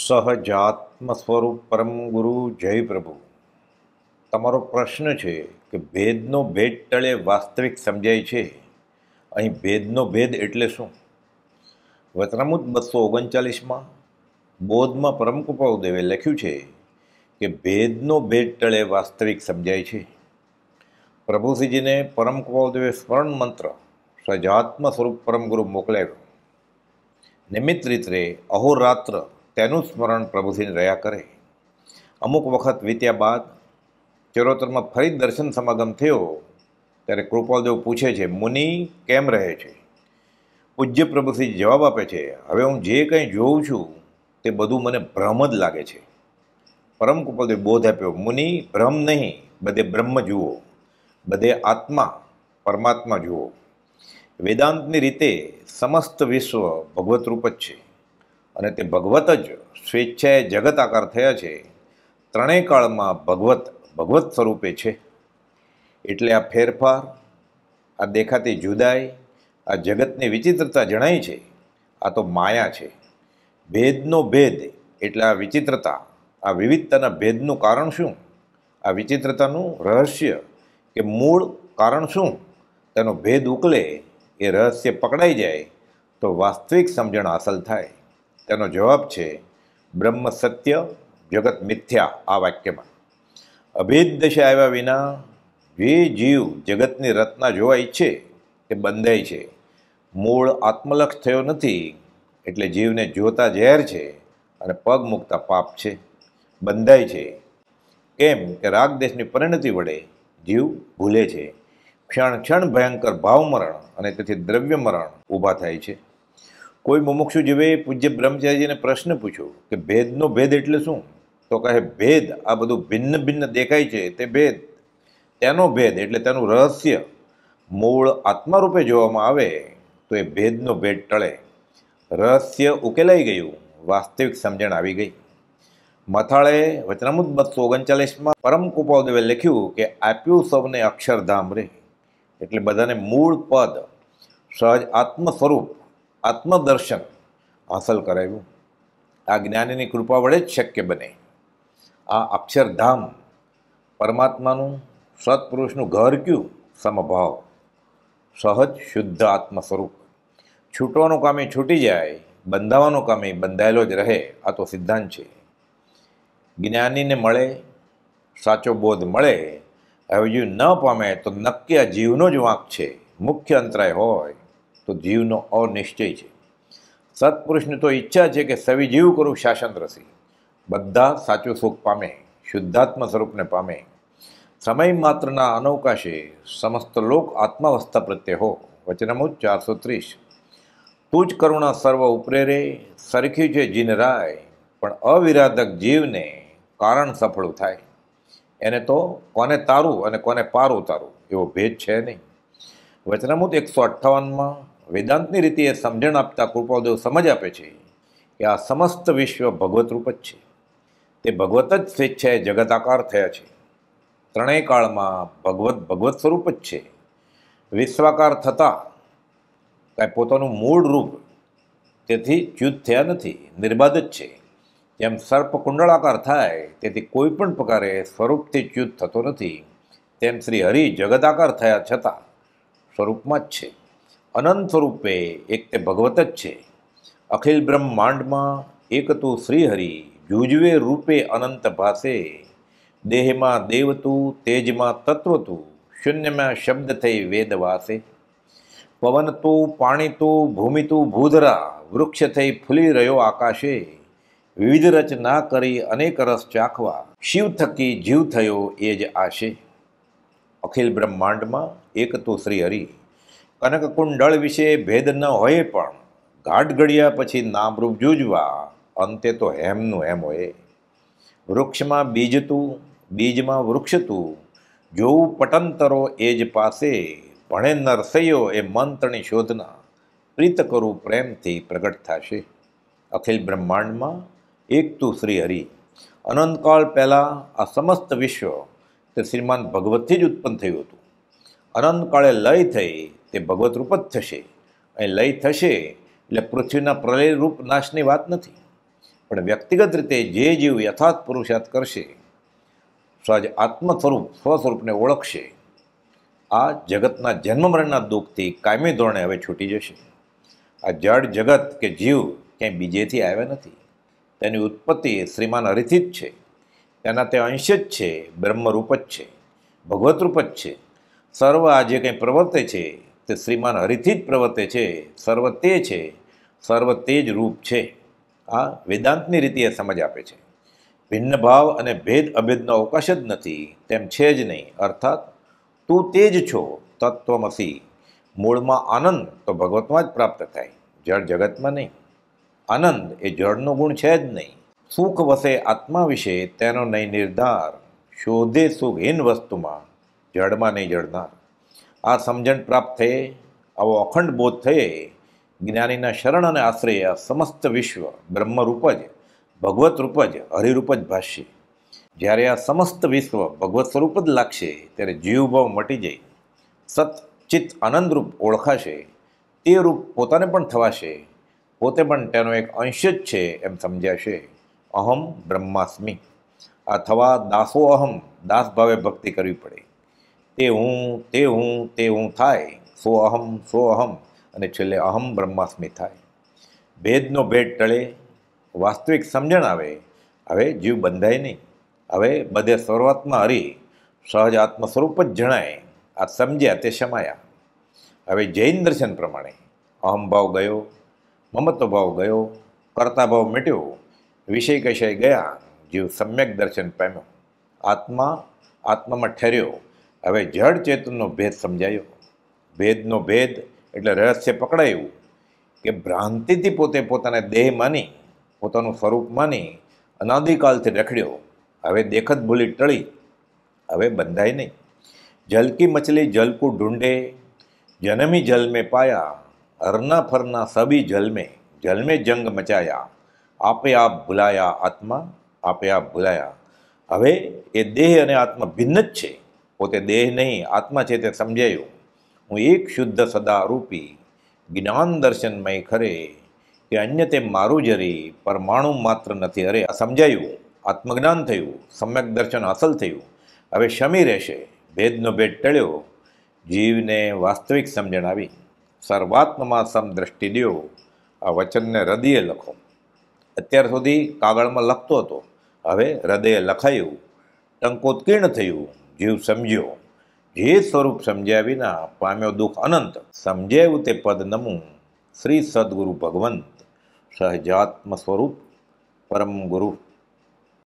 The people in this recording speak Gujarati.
સહજાત્મ સ્વરૂપ પરમ ગુરુ જય પ્રભુ તમારો પ્રશ્ન છે કે ભેદનો ભેદ તળે વાસ્તવિક સમજાય છે અહીં ભેદનો ભેદ એટલે શું વચનામૂત બસો ઓગણચાલીસમાં બોધમાં પરમ પરમકૃપાદેવે લખ્યું છે કે ભેદનો ભેદ તળે વાસ્તવિક સમજાય છે પ્રભુસિંહજીને પરમકૃપાદેવે સ્મરણ મંત્ર સજાત્મ સ્વરૂપ પરમ ગુરુ મોકલાવ્યો નિમિત્ત રીતે અહોરાત્ર તેનું સ્મરણ પ્રભુજીની રહ્યા કરે અમુક વખત વીત્યા બાદ ચરોતરમાં ફરી દર્શન સમાગમ થયો ત્યારે કૃપાલદેવ પૂછે છે મુનિ કેમ રહે છે પૂજ્ય પ્રભુશ્રી જવાબ આપે છે હવે હું જે કંઈ જોઉં છું તે બધું મને ભ્રમ જ લાગે છે પરમ કૃપાલદેવ બોધ આપ્યો મુનિ ભ્રમ નહીં બધે બ્રહ્મ જુઓ બધે આત્મા પરમાત્મા જુઓ વેદાંતની રીતે સમસ્ત વિશ્વ ભગવતરૂપ જ છે અને તે ભગવત જ સ્વેચ્છાએ જગત આકાર થયા છે ત્રણેય કાળમાં ભગવત ભગવત સ્વરૂપે છે એટલે આ ફેરફાર આ દેખાતી જુદાઈ આ જગતની વિચિત્રતા જણાય છે આ તો માયા છે ભેદનો ભેદ એટલે આ વિચિત્રતા આ વિવિધતાના ભેદનું કારણ શું આ વિચિત્રતાનું રહસ્ય કે મૂળ કારણ શું તેનો ભેદ ઉકલે એ રહસ્ય પકડાઈ જાય તો વાસ્તવિક સમજણ હાંસલ થાય તેનો જવાબ છે બ્રહ્મ સત્ય જગત મિથ્યા આ વાક્યમાં અભેદ દશા આવ્યા વિના જે જીવ જગતની રચના જોવા ઈચ્છે તે બંધાય છે મૂળ આત્મલક્ષ થયો નથી એટલે જીવને જોતા ઝેર છે અને પગ મૂકતા પાપ છે બંધાય છે કેમ કે રાગ દેશની પરિણતિ વડે જીવ ભૂલે છે ક્ષણ ક્ષણ ભયંકર ભાવમરણ અને તેથી દ્રવ્યમરણ ઊભા થાય છે કોઈ મુમુક્ષુ જીવે પૂજ્ય બ્રહ્મચારીજીને પ્રશ્ન પૂછ્યો કે ભેદનો ભેદ એટલે શું તો કહે ભેદ આ બધું ભિન્ન ભિન્ન દેખાય છે તે ભેદ તેનો ભેદ એટલે તેનું રહસ્ય મૂળ આત્મારૂપે જોવામાં આવે તો એ ભેદનો ભેદ ટળે રહસ્ય ઉકેલાઈ ગયું વાસ્તવિક સમજણ આવી ગઈ મથાળે વચનામુદ બસો ઓગણચાલીસમાં પરમ કુપાવદેવે લખ્યું કે આપ્યું સૌને અક્ષરધામ રે એટલે બધાને મૂળ પદ સહજ આત્મ સ્વરૂપ આત્મદર્શન હાંસલ કરાવ્યું આ જ્ઞાનીની કૃપા વડે જ શક્ય બને આ અક્ષરધામ પરમાત્માનું સત્પુરુષનું ઘર ક્યું સમભાવ સહજ શુદ્ધ આત્મ સ્વરૂપ છૂટવાનું કામે છૂટી જાય બંધાવાનું કામે બંધાયેલો જ રહે આ તો સિદ્ધાંત છે જ્ઞાનીને મળે સાચો બોધ મળે હવે જીવ ન પામે તો નક્કી આ જીવનો જ વાંક છે મુખ્ય અંતરાય હોય તો જીવનો અનિશ્ચય છે સત્પુરુષની તો ઈચ્છા છે કે સવિજીવ કરું રસી બધા સાચું સુખ પામે શુદ્ધાત્મ સ્વરૂપને પામે સમય માત્રના અનવકાશે સમસ્ત લોક આત્માવસ્થા પ્રત્યે હો વચનમુજ ચારસો ત્રીસ તું જ કરુણા સર્વ ઉપરેરે સરખી છે જીનરાય પણ અવિરાધક જીવને કારણ સફળ થાય એને તો કોને તારું અને કોને પારું તારું એવો ભેદ છે નહીં વચનમુદ એકસો અઠ્ઠાવનમાં વેદાંતની રીતે એ સમજણ આપતા કૃપાદેવ સમજ આપે છે કે આ સમસ્ત વિશ્વ ભગવત રૂપ જ છે તે ભગવત જ સ્વેચ્છાએ જગતાકાર થયા છે ત્રણેય કાળમાં ભગવત ભગવત સ્વરૂપ જ છે વિશ્વાકાર થતાં કાંઈ પોતાનું મૂળ રૂપ તેથી ચ્યુત થયા નથી નિર્બાધ જ છે જેમ સર્પ કુંડળાકાર થાય તેથી કોઈ પણ પ્રકારે સ્વરૂપથી ચ્યુત થતો નથી તેમ શ્રી હરિ જગતાકાર થયા છતાં સ્વરૂપમાં જ છે અનંત સ્વરૂપે એક તે ભગવત જ છે અખિલ બ્રહ્માંડમાં એક તું શ્રીહરિ જુજવે રૂપે અનંત ભાસે દેહમાં દેવતું તેજમાં તત્વતું શૂન્યમાં શબ્દ થઈ વેદ વાસે પવન તું પાણી તું ભૂમિ તું ભૂધરા વૃક્ષ થઈ ફૂલી રહ્યો આકાશે વિવિધ રચના કરી અનેક રસ ચાખવા શિવ થકી જીવ થયો એ જ આશે અખિલ બ્રહ્માંડમાં એક તો શ્રીહરિ કનક કુંડળ વિશે ભેદ ન હોય પણ ઘાટ ઘડ્યા પછી નામરૂપ જૂજવા અંતે તો હેમનું હેમ હોય વૃક્ષમાં બીજતું બીજમાં વૃક્ષ તું જોવું પટંતરો એ જ પાસે ભણે નરસૈયો એ મંત્રની શોધના પ્રીત કરું પ્રેમથી પ્રગટ થશે અખિલ બ્રહ્માંડમાં એક તું શ્રી હરિ અનંતકાળ પહેલાં આ સમસ્ત વિશ્વ તે શ્રીમાન ભગવતથી જ ઉત્પન્ન થયું હતું અનંતકાળે લય થઈ તે ભગવતરૂપ જ થશે અહીં લય થશે એટલે પૃથ્વીના પ્રલયરૂપ નાશની વાત નથી પણ વ્યક્તિગત રીતે જે જીવ યથાર્થ પુરુષાર્થ કરશે સ્વજ આત્મ સ્વરૂપ સ્વસ્વરૂપને ઓળખશે આ જગતના જન્મ મરણના દુઃખથી કાયમી ધોરણે હવે છૂટી જશે આ જડ જગત કે જીવ ક્યાંય બીજેથી આવ્યા નથી તેની ઉત્પત્તિ શ્રીમાન હરિથી જ છે તેના તે અંશ જ છે બ્રહ્મરૂપ જ છે ભગવતરૂપ જ છે સર્વ આ જે કંઈ પ્રવર્તે છે તે શ્રીમાન હરિથી જ પ્રવર્તે છે સર્વ તે છે સર્વ તે જ રૂપ છે આ વેદાંતની રીતે સમજ આપે છે ભિન્ન ભાવ અને ભેદ અભેદનો અવકાશ જ નથી તેમ છે જ નહીં અર્થાત તું તે જ છો તત્વમસી મૂળમાં આનંદ તો ભગવતમાં જ પ્રાપ્ત થાય જળ જગતમાં નહીં આનંદ એ જળનો ગુણ છે જ નહીં સુખ વસે આત્મા વિશે તેનો નહીં નિર્ધાર શોધે સુખહીન વસ્તુમાં જળમાં નહીં જળનાર આ સમજણ પ્રાપ્ત થયે આવો અખંડ બોધ થયે જ્ઞાનીના શરણ અને આશ્રય આ સમસ્ત વિશ્વ બ્રહ્મરૂપ જ ભગવત રૂપ જ હરિરૂપ જ ભાષશે જ્યારે આ સમસ્ત વિશ્વ ભગવત સ્વરૂપ જ લાગશે ત્યારે જીવભાવ મટી જાય સત ચિત્ત આનંદરૂપ ઓળખાશે તે રૂપ પોતાને પણ થવાશે પોતે પણ તેનો એક અંશ જ છે એમ સમજાશે અહમ બ્રહ્માસ્મી આ થવા દાસો અહમ દાસ ભાવે ભક્તિ કરવી પડે તે હું તે હું તે હું થાય સો અહમ સો અહમ અને છેલ્લે અહમ બ્રહ્માસ્મિ થાય ભેદનો ભેદ ટળે વાસ્તવિક સમજણ આવે હવે જીવ બંધાય નહીં હવે બધે સર્વાત્મા હરી સહજ આત્મ સ્વરૂપ જ જણાય આ સમજ્યા તે શમાયા હવે જૈન દર્શન પ્રમાણે અહમભાવ ગયો મમત્વ ભાવ ગયો કર્તાભાવ મટ્યો વિષય કશાય ગયા જીવ સમ્યક દર્શન પામ્યો આત્મા આત્મામાં ઠર્યો હવે જળ ચેતનનો ભેદ સમજાયો ભેદનો ભેદ એટલે રહસ્ય પકડાયું કે ભ્રાંતિથી પોતે પોતાને દેહ માની પોતાનું સ્વરૂપ માની અનાદિકાલથી રખડ્યો હવે દેખત ભૂલી ટળી હવે બંધાય નહીં જલકી મછલી જલકું ઢૂંઢે જનમી જલમે પાયા હરના ફરના સભી જલમે જલમે જંગ મચાયા આપે આપ ભૂલાયા આત્મા આપે આપ ભૂલાયા હવે એ દેહ અને આત્મા ભિન્ન જ છે પોતે દેહ નહીં આત્મા છે તે સમજાયું હું એક શુદ્ધ સદારૂપી જ્ઞાન દર્શનમય ખરે કે અન્ય તે મારું જરી પરમાણુ માત્ર નથી અરે આ સમજાયું આત્મજ્ઞાન થયું સમ્યક દર્શન હાંસલ થયું હવે શમી રહેશે ભેદનો ભેદ ટળ્યો જીવને વાસ્તવિક સમજણ આવી સર્વાત્મમાં સમદ્રષ્ટિ દો આ વચનને હૃદયે લખો અત્યાર સુધી કાગળમાં લખતો હતો હવે હૃદયે લખાયું ટંકોત્કીર્ણ થયું જીવ સમજ્યો જે સ્વરૂપ સમજ્યા વિના પામ્યો દુઃખ અનંત સમજાયું તે પદ નમું શ્રી સદગુરુ ભગવંત સહજાત્મ સ્વરૂપ પરમ ગુરુ